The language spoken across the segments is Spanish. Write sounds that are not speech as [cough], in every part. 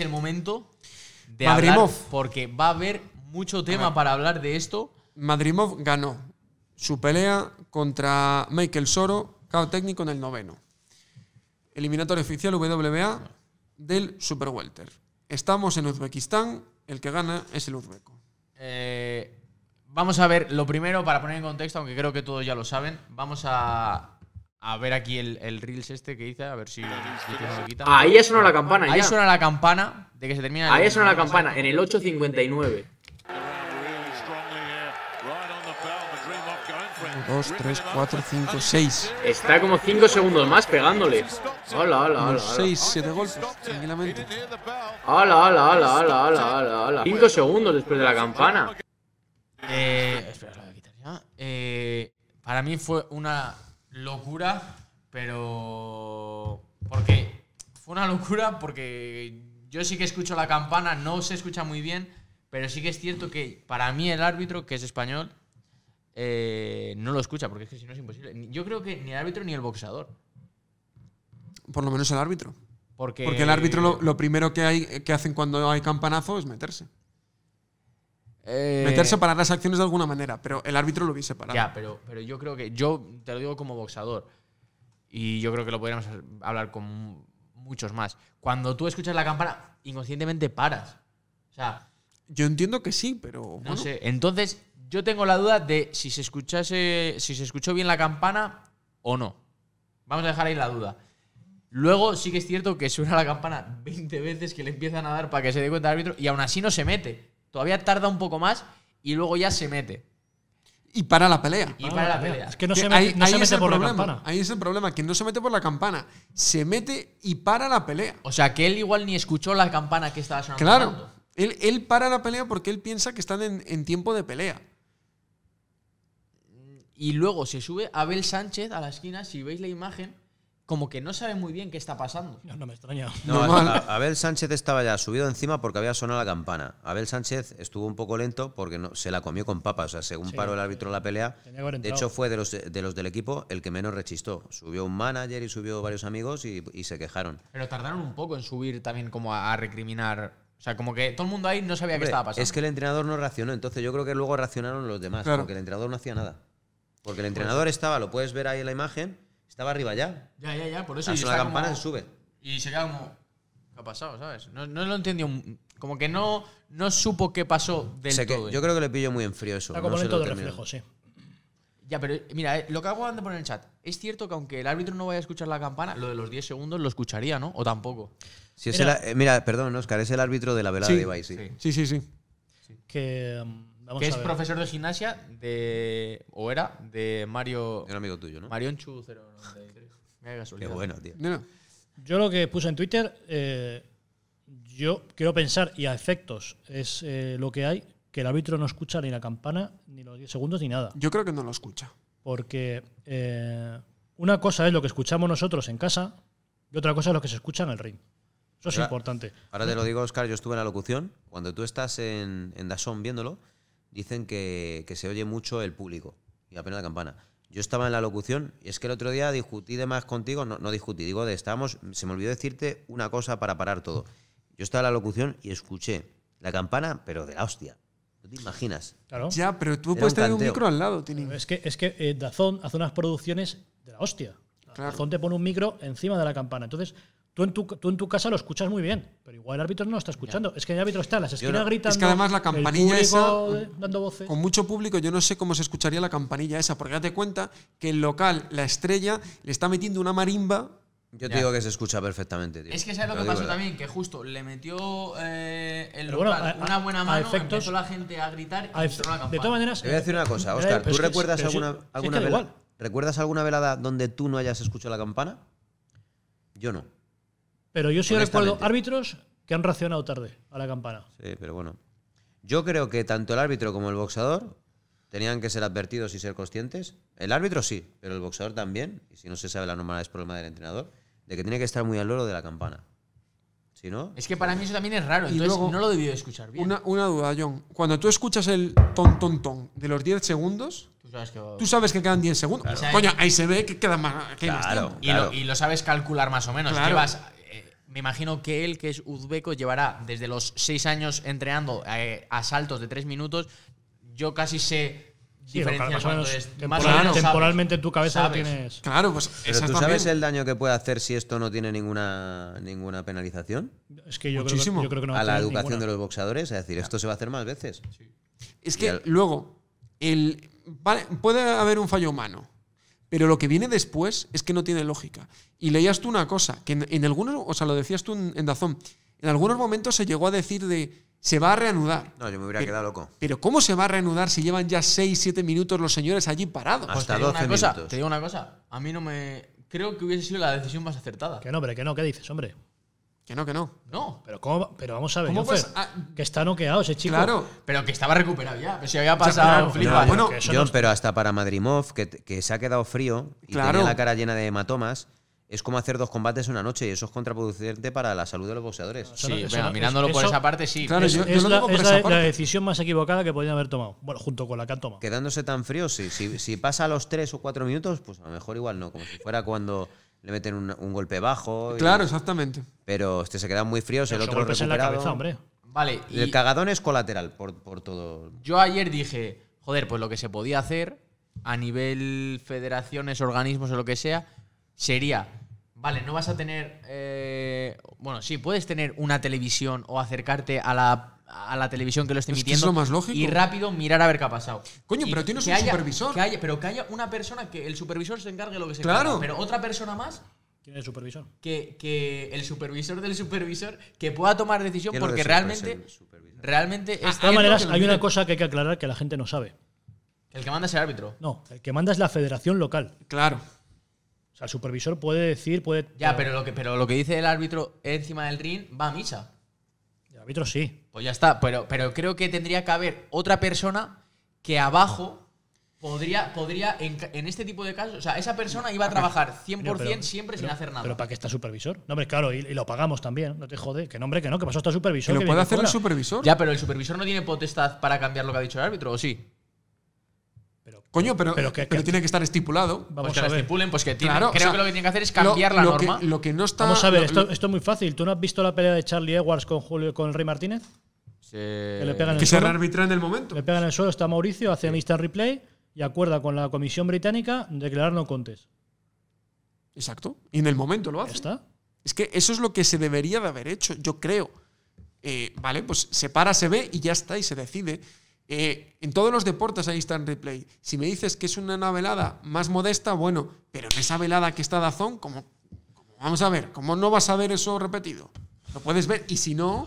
el momento de hablar porque va a haber mucho tema para hablar de esto. Madrimov ganó su pelea contra Michael Soro, cao técnico en el noveno. eliminatorio oficial WBA del Super Welter. Estamos en Uzbekistán, el que gana es el uzbeko. Eh, vamos a ver, lo primero, para poner en contexto, aunque creo que todos ya lo saben, vamos a a ver aquí el, Reels este que hice, a ver si, Ahí ya suena la campana. Ahí suena la campana de que se termina. Ahí suena la campana, en el 8.59. 2, 3, 4, 5, 6. Está como 5 segundos más pegándole. Hola, hola, hola. 6, 7 golpes, tranquilamente. Hola, hola, hola, hola, hola, hola. 5 segundos después de la campana. Eh, espera, la voy a quitar ya. Eh, para mí fue una locura, pero... Porque fue una locura porque yo sí que escucho la campana, no se escucha muy bien, pero sí que es cierto que para mí el árbitro, que es español, eh, no lo escucha, porque es que si no es imposible. Yo creo que ni el árbitro ni el boxeador. Por lo menos el árbitro. Porque, el árbitro lo, lo primero que, hay, que hacen cuando hay campanazo es meterse. Eh, Meterse para las acciones de alguna manera, pero el árbitro lo vi separado Ya, pero, pero yo creo que. Yo te lo digo como boxador. Y yo creo que lo podríamos hablar con muchos más. Cuando tú escuchas la campana, inconscientemente paras. O sea. Yo entiendo que sí, pero. No sé. Entonces, yo tengo la duda de si se escuchase. Si se escuchó bien la campana o no. Vamos a dejar ahí la duda. Luego sí que es cierto que suena la campana 20 veces que le empiezan a dar para que se dé cuenta el árbitro y aún así no se mete. Todavía tarda un poco más y luego ya se mete. Y para la pelea. Y para, la, pelea. Es que no se, mete por la campana. Ahí es el problema, que no se mete por la campana. Se mete y para la pelea. O sea, que él igual ni escuchó la campana que estaba sonando. Claro. Él, para la pelea porque él piensa que están en, en tiempo de pelea. Y luego se sube Abel Sánchez a la esquina, si veis la imagen como que no sabe muy bien qué está pasando. No, me extraña. No, Abel Sánchez estaba ya subido encima porque había sonado la campana. Abel Sánchez estuvo un poco lento porque se la comió con papas. O sea, según paró el árbitro la pelea, de hecho fue de los, del equipo el que menos rechistó. Subió un manager y subió varios amigos y, se quejaron. Pero tardaron un poco en subir también como a, recriminar o sea, como que todo el mundo ahí no sabía qué estaba pasando. Es que el entrenador no reaccionó, entonces yo creo que luego reaccionaron los demás, porque el entrenador no hacía nada. Porque el entrenador estaba, lo puedes ver ahí en la imagen, estaba arriba ya. Ya, ya, ya, por eso. Y la campana se sube. Y se como. ¿Qué ha pasado, sabes? No, no lo entendió. Como que no, no supo qué pasó del todo. yo creo que le pillo muy en frío eso. como no reflejo, sí. Ya, pero mira, eh, lo que hago antes de poner en el chat. Es cierto que aunque el árbitro no vaya a escuchar la campana, lo de los 10 segundos lo escucharía, ¿no? O tampoco. Si es eh, mira, perdón, Oscar, es el árbitro de la velada de Ibai, sí. Sí, sí, Que. Um, que es profesor de gimnasia de. O era de Mario. De un amigo tuyo, ¿no? Mario Chu 093. Ah, qué bueno, tío. Yo lo que puse en Twitter, eh, yo quiero pensar, y a efectos es eh, lo que hay, que el árbitro no escucha ni la campana, ni los 10 segundos, ni nada. Yo creo que no lo escucha. Porque eh, una cosa es lo que escuchamos nosotros en casa y otra cosa es lo que se escucha en el ring. Eso es importante. Ahora te lo digo, Oscar, yo estuve en la locución. Cuando tú estás en, en Dazón viéndolo, dicen que, se oye mucho el público y apenas la campana. Yo estaba en la locución y es que el otro día discutí de más contigo, no, no discutí, digo de estábamos, se me olvidó decirte una cosa para parar todo. Yo estaba en la locución y escuché la campana, pero de la hostia. No te imaginas. Claro. Ya, pero tú puedes tener un micro al lado, Tini. Es que, es que eh, Dazón hace unas producciones de la hostia. Dazón te pone un micro encima de la campana. Entonces, Tú en, tu, casa lo escuchas muy bien, pero igual el árbitro no lo está escuchando. Es que el árbitro está en las esquinas gritando. Es que además la campanilla esa. Eh, dando Con mucho público, yo no sé cómo se escucharía la campanilla esa, porque date cuenta que el local, la estrella, le está metiendo una marimba. Yo te digo que se escucha perfectamente, tío. Es que sabes lo, que pasó también, que justo le metió eh, el local una buena mano, a la gente a gritar y la campana. De todas maneras. voy a decir una eh, cosa, Oscar. ¿Tú recuerdas alguna, alguna ¿Recuerdas alguna velada donde tú no hayas escuchado la campana? Yo no. Pero yo sí recuerdo árbitros que han reaccionado tarde a la campana. Sí, pero bueno. Yo creo que tanto el árbitro como el boxeador tenían que ser advertidos y ser conscientes. El árbitro sí, pero el boxeador también. Y si no se sabe la normalidad, es problema del entrenador. De que tiene que estar muy al loro de la campana. Si no. Es que para mí eso también es raro. Y luego, no lo debió escuchar bien. Una, duda, John. Cuando tú escuchas el ton, ton, ton de los 10 segundos. Tú sabes que, quedan 10 segundos. Coño, ahí se ve que quedan más. Y, lo, sabes calcular más o menos. Me imagino que él, que es uzbeco, llevará desde los seis años entrenando eh, a saltos de tres minutos. Yo casi sé Sí, cuando temporalmente en tu cabeza tienes. Claro, pues ¿Pero tú sabes el daño que puede hacer si esto no tiene ninguna ninguna penalización? Es que yo, Muchísimo. Creo, que, a la educación de los boxadores, es decir, esto se va a hacer más veces. Es que luego el puede haber un fallo humano, pero lo que viene después es que no tiene lógica. Y leías tú una cosa, que en, algunos, o sea, lo decías tú en, Dazón, en algunos momentos se llegó a decir de, se va a reanudar. No, yo me hubiera quedado loco. Pero ¿cómo se va a reanudar si llevan ya 6, 7 minutos los señores allí parados? Pues Hasta 12 minutos. te digo una cosa, a mí no me... Creo que hubiese sido la decisión más acertada. Que no, pero que no, ¿qué dices, hombre? Que no, que no. No, pero Pero vamos a ver, ah, que está noqueado ese chico. Claro, pero que estaba recuperado ya. Pero si había pasado, un bueno, John, pero hasta para Madrimov, que, se ha quedado frío y tiene la cara llena de hematomas, es como hacer dos combates en una noche y eso es contraproducente para la salud de los boxeadores. Sí, bueno, mirándolo por esa parte, sí. es, la, decisión más equivocada que podían haber tomado. Bueno, junto con la que han tomado. Quedándose tan frío, sí. Si, si pasa los tres o cuatro minutos, pues a lo mejor igual no, como si fuera cuando le meten un, golpe bajo. Claro, exactamente. pero este se queda muy frío, el otro en la cabeza, hombre. Vale, y El cagadón es colateral por, por todo. yo ayer dije, joder, pues lo que se podía hacer a nivel federaciones, organismos o lo que sea, sería Vale, no vas a tener. Eh, bueno, sí, puedes tener una televisión o acercarte a la, a la televisión que lo esté emitiendo. más Y rápido mirar a ver qué ha pasado. Coño, pero tienes un supervisor. Que haya, pero que haya una persona que el supervisor se encargue de lo que se Claro. pero otra persona más. ¿Quién es el supervisor? Que, el supervisor del supervisor que pueda tomar decisión porque pues, realmente. Realmente. Ah, de todas maneras, hay una cosa que hay que aclarar que la gente no sabe. El que manda es el árbitro. No, el que manda es la federación local. Claro sea, el supervisor puede decir, puede. Ya, pero lo que, pero lo que dice el árbitro encima del ring va a misa. El árbitro sí. Pues ya está, pero, pero creo que tendría que haber otra persona que abajo podría, podría en, este tipo de casos, o sea, esa persona iba a ah, trabajar 100% siempre sin hacer nada. Pero ¿para qué está supervisor? No, hombre, claro, y, lo pagamos también, no te jode. Que nombre que no, que pasó está supervisor. ¿Pero puede hacer el supervisor? Ya, pero el supervisor no tiene potestad para cambiar lo que ha dicho el árbitro, ¿o sí? Pero, pero, tiene que estar estipulado. Vamos pues a ver. estipulen, pues que Creo que lo que tiene que hacer es cambiar la norma. no Vamos a ver, esto, es muy fácil. ¿Tú no has visto la pelea de Charlie Edwards con Julio con Rey Martínez? Que le pegan el se en el momento. Le pegan el suelo, está Mauricio, hace el instant replay y acuerda con la Comisión Británica declarar no contes. Exacto. Y en el momento lo hace. ¿Está? Es que eso es lo que se debería de haber hecho, yo creo. Eh, vale, pues se para, se ve y ya está, y se decide. Eh, en todos los deportes ahí está en replay. Si me dices que es una velada más modesta, bueno, pero en esa velada que está Dazón, como, vamos a ver, ¿cómo no vas a ver eso repetido? Lo puedes ver y si no,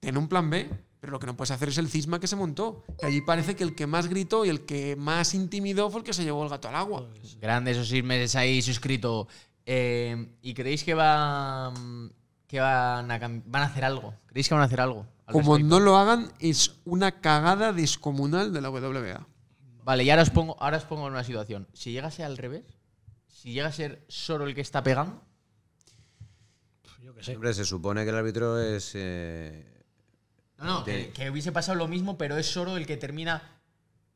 ten un plan B, pero lo que no puedes hacer es el cisma que se montó. Que allí parece que el que más gritó y el que más intimidó fue el que se llevó el gato al agua. Grande esos seis meses ahí suscrito. Eh, ¿Y creéis que va mm, que van a, van a hacer algo. ¿Creéis que van a hacer algo? Como no lo hagan, es una cagada descomunal de la WBA. Vale, y ahora os pongo, ahora os pongo en una situación. Si llegase al revés, si llega a ser Solo el que está pegando. Yo que sé. Siempre se supone que el árbitro es. Eh, no, no, que, hubiese pasado lo mismo, pero es solo el que termina.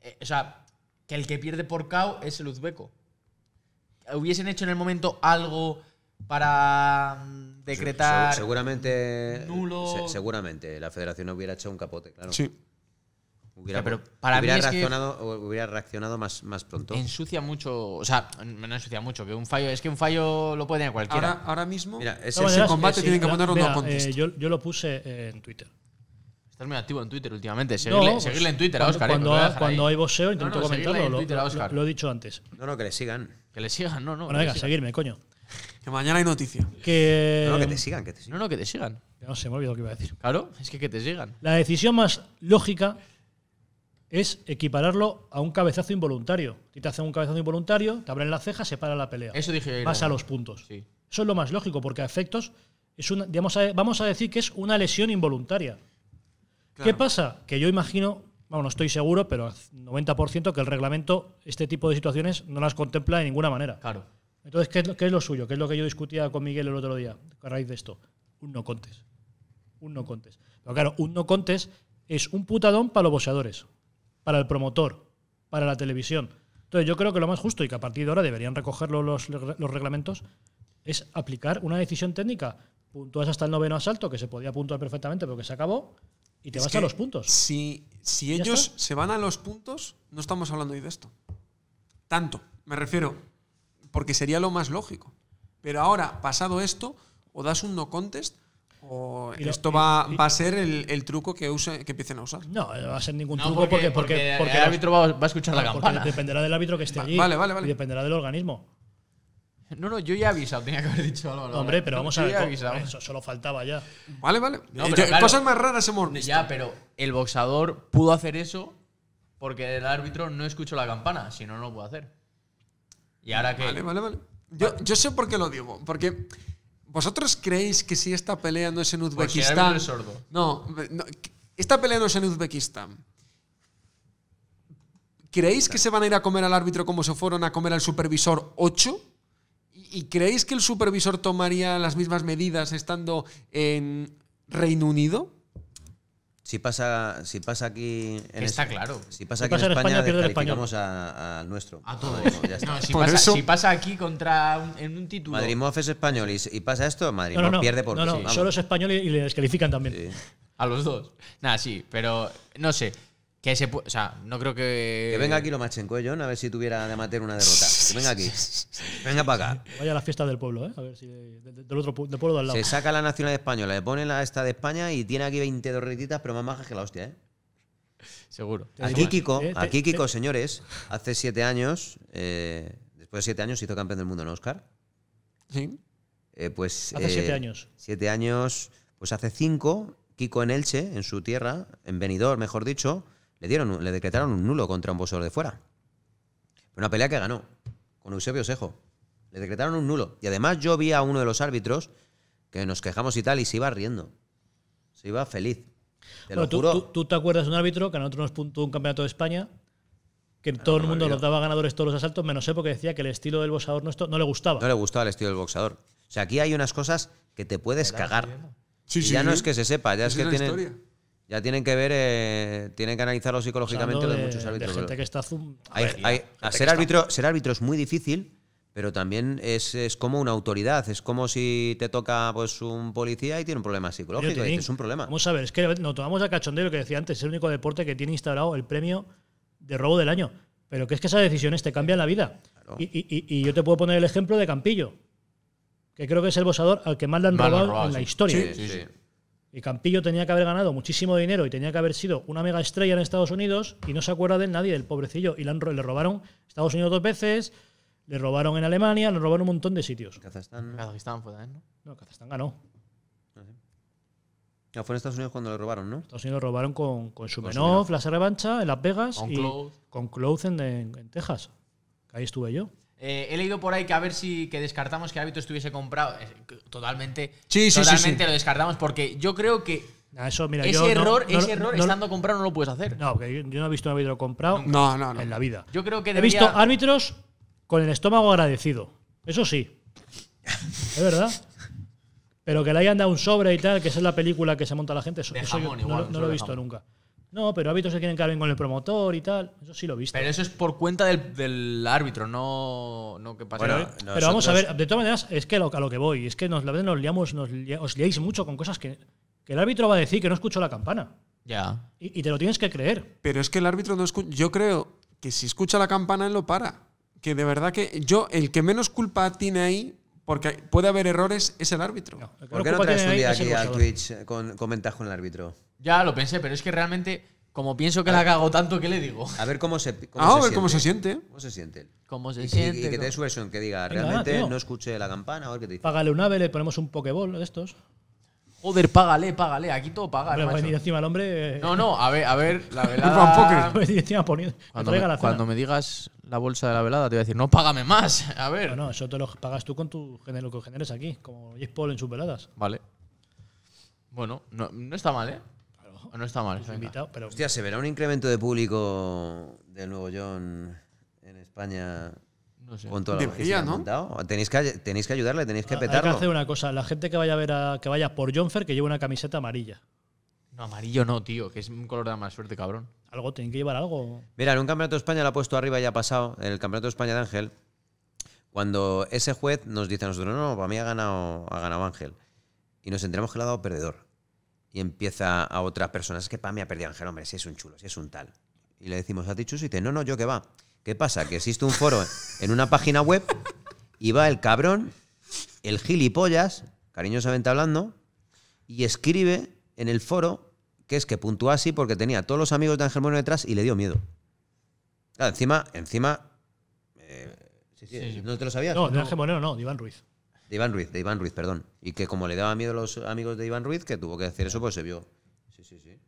Eh, o sea, que el que pierde por KO es el uzbeco. Hubiesen hecho en el momento algo para mm, decretar. seguramente. Nulo. seguramente. La federación hubiera hecho un capote, claro. Sí. Hubiera, pero para hubiera reaccionado, hubiera reaccionado más, más pronto. Ensucia mucho, o sea, no ensucia mucho, que un fallo, es que un fallo lo puede tener cualquiera. Ahora, ahora mismo, Mira, ese, combate tienen que poner un no yo, yo lo puse eh, en Twitter. Estás muy activo en Twitter últimamente. Pues, seguirle, en Twitter a Oscar. Cuando, ¿eh? cuando hay boxeo intento comentarlo. Lo, he dicho antes. No, no, que le sigan. Que le sigan, no, no. Bueno, venga, seguirme, coño. Que mañana hay noticia Que... No, que te sigan, que te sigan. No, no, que te sigan. No se me he olvidado lo que iba a decir. Claro, es que que te sigan. La decisión más lógica es equipararlo a un cabezazo involuntario. Si te hacen un cabezazo involuntario, te abren la ceja, se para la pelea. Eso dije yo. a los puntos. Eso es lo más lógico, porque a efectos es una, vamos a decir que es una lesión involuntaria. ¿Qué pasa? Que yo imagino, bueno, no estoy seguro, pero 90% que el reglamento este tipo de situaciones no las contempla de ninguna manera. Claro. Entonces, ¿qué es, lo, suyo? ¿Qué es lo que yo discutía con Miguel el otro día a raíz de esto? Un no contes. Un no contes. Pero claro, un no contes es un putadón para los boxeadores, para el promotor, para la televisión. Entonces, yo creo que lo más justo y que a partir de ahora deberían recogerlo los, reglamentos es aplicar una decisión técnica. Puntúas hasta el noveno asalto, que se podía puntuar perfectamente, pero que se acabó, y te vas a los puntos. Si, ellos se van a los puntos, no estamos hablando hoy de esto. Tanto. Me refiero, porque sería lo más lógico. Pero ahora, pasado esto, o das un no contest, o esto va, a ser el, truco que, que empiecen a usar. No, no va a ser ningún truco porque, el, árbitro va, a escuchar la campana. Dependerá del árbitro que esté allí. Vale, vale, Y dependerá del organismo. No, no, yo ya he avisado, tenía que haber dicho hombre, pero vamos a ver. solo faltaba ya. Vale, vale. cosas más raras hemos visto. Ya, pero el boxador pudo hacer eso porque el árbitro no escuchó la campana, si no, no lo pudo hacer. Y ahora Vale, vale, vale. Yo, sé por qué lo digo, porque ¿Vosotros creéis que si esta pelea no es en pues Uzbekistán? sordo. No, esta pelea no es en Uzbekistán. ¿Creéis que se van a ir a comer al árbitro como se fueron a comer al supervisor 8? ¿Y creéis que el supervisor tomaría las mismas medidas estando en Reino Unido? Si pasa, si pasa aquí en Está claro. Si pasa aquí si pasa en España, España descalificamos al nuestro. A todos. No, si, pasa, aquí contra un, en un título. Madrimov es español y, pasa esto, madrid pierde por No, no, solo es español y, le descalifican también. A los dos. Nada, sí, pero no sé. Que o sea, no creo que. Que venga aquí lo machen cuello eh, a ver si tuviera de amateur una derrota. venga aquí. [laughs] Venga para acá. Vaya a la fiesta del pueblo, ¿eh? A ver si. del otro pueblo al lado. Se saca la nacional española, le pone la esta de España y tiene aquí 22 retitas, pero más majas que la hostia, ¿eh? Seguro. Aquí Kiko, eh, aquí Kiko, señores, hace siete años, eh, después de siete años, se hizo campeón del mundo en Oscar. Sí. pues. Hace siete años. Siete años, pues hace cinco, Kiko en Elche, en su tierra, en Benidorm, mejor dicho le, dieron, le decretaron un nulo contra un boxeador de fuera. una pelea que ganó, con Eusebio Sejo. Le decretaron un nulo. Y además yo vi a uno de los árbitros que nos quejamos y tal, y se iba riendo. Se iba feliz. bueno, tú, te acuerdas de un árbitro que a nosotros nos puntó un campeonato de España, que todo el mundo nos daba ganadores todos los asaltos, menos sé porque decía que el estilo del boxeador nuestro no le gustaba. No le gustaba el estilo del boxeador. O sea, aquí hay unas cosas que te puedes cagar. ya no es que se sepa, ya es, que tiene. Ya tienen que ver, eh, tienen que analizarlo psicológicamente de, muchos árbitros. gente que está ser, árbitro, árbitro es muy difícil, pero también es, como una autoridad. Es como si te toca pues un policía y tiene un problema psicológico. es un problema. Vamos a ver, es que nos tomamos a cachondeo que decía antes. Es el único deporte que tiene instaurado el premio de robo del año. Pero que es que esas decisiones te cambian la vida. Y, yo te puedo poner el ejemplo de Campillo, que creo que es el bosador al que más le han robado, en la sí. historia. Sí, sí, y Campillo tenía que haber ganado muchísimo dinero y tenía que haber sido una mega estrella en Estados Unidos y no se acuerda de nadie, del pobrecillo. Y le, robaron Estados Unidos dos veces, le robaron en Alemania, le robaron un montón de sitios. Kazajstán. Kazajistán fue ¿no? No, ganó. Ah, ah, fue en Estados Unidos cuando le robaron, ¿no? Estados Unidos lo robaron con, con Sumenov, la revancha en Las Vegas con y con Cloth en, en Texas. ahí estuve yo. Eh, he leído por ahí que a ver si que descartamos que árbitro estuviese comprado. Totalmente. Sí, sí, sí, lo descartamos porque yo creo que ah, eso, ese error, estando comprado no lo puedes hacer. No, porque yo no he visto un árbitro comprado en la vida. Yo creo que He visto árbitros con el estómago agradecido. Eso sí. es verdad. Pero que le hayan dado un sobre y tal, que esa es la película que se monta la gente, eso, no, lo he visto nunca. No, pero árbitros se quieren que bien con el promotor y tal. Eso sí lo he visto. Pero eso es por cuenta del, árbitro, no, que pase Pero vamos a ver, de todas maneras, es que a lo que voy, es que nos, la nos liamos, nos os liáis mucho con cosas que, que el árbitro va a decir que no escucho la campana. Ya. Y, te lo tienes que creer. Pero es que el árbitro no escucha. Yo creo que si escucha la campana, él lo para. Que de verdad que yo, el que menos culpa tiene ahí porque puede haber errores, es el árbitro. ¿Por qué no traes un día aquí a Twitch eh, con, comentas con el árbitro? Ya lo pensé, pero es que realmente, como pienso que la cago tanto, ¿qué le digo? A ver cómo se, ah, siente. cómo se siente. ¿Cómo se siente? y, que te dé su versión, que diga, realmente no escuche la campana, a ver qué te dice. Págale un ave, le ponemos un pokeball de estos. Joder, págale, págale. Aquí todo paga. Pero encima al hombre. Eh. No, no, a ver, a ver, la [laughs] velada. [laughs] cuando, me, cuando me digas la bolsa de la velada, te voy a decir, no págame más. [laughs] A ver. No, no, eso te lo pagas tú con tu género que generes aquí, como j Paul en sus veladas. Vale. Bueno, no está mal, ¿eh? ¿no? está mal. Invitado, pero... Hostia, ¿se verá un incremento de público del Nuevo John en España no sé. ¿no? Tenéis que, tenéis que ayudarle, tenéis que petarlo. Ah, hay que hacer una cosa, la gente que vaya a ver a, que vaya por Jonfer que lleve una camiseta amarilla. No, amarillo no, tío, que es un color de más suerte, cabrón. Algo, tienen que llevar algo. Mira, en un campeonato de España lo ha puesto arriba y ha pasado, en el campeonato de España de Ángel, cuando ese juez nos dice a nosotros, no, para mí ha ganado, ha ganado Ángel. Y nos enteramos que le ha dado perdedor y empieza a otras personas, es que para me ha perdido Ángel, hombre, si es un chulo, si es un tal. Y le decimos, ¿a dicho chulo? Y dice, no, no, yo qué va. ¿Qué pasa? Que existe un foro en una página web y va el cabrón, el gilipollas, cariñosamente hablando, y escribe en el foro que es que puntúa así porque tenía todos los amigos de Ángel Moreno detrás y le dio miedo. Claro, encima, encima... Eh, eh, ¿No te lo sabías? No, de Ángel Moreno no, Iván Ruiz. De Iván Ruiz, de Iván Ruiz, perdón. Y que como le daba miedo a los amigos de Iván Ruiz, que tuvo que hacer eso, pues se vio. Sí, sí, sí.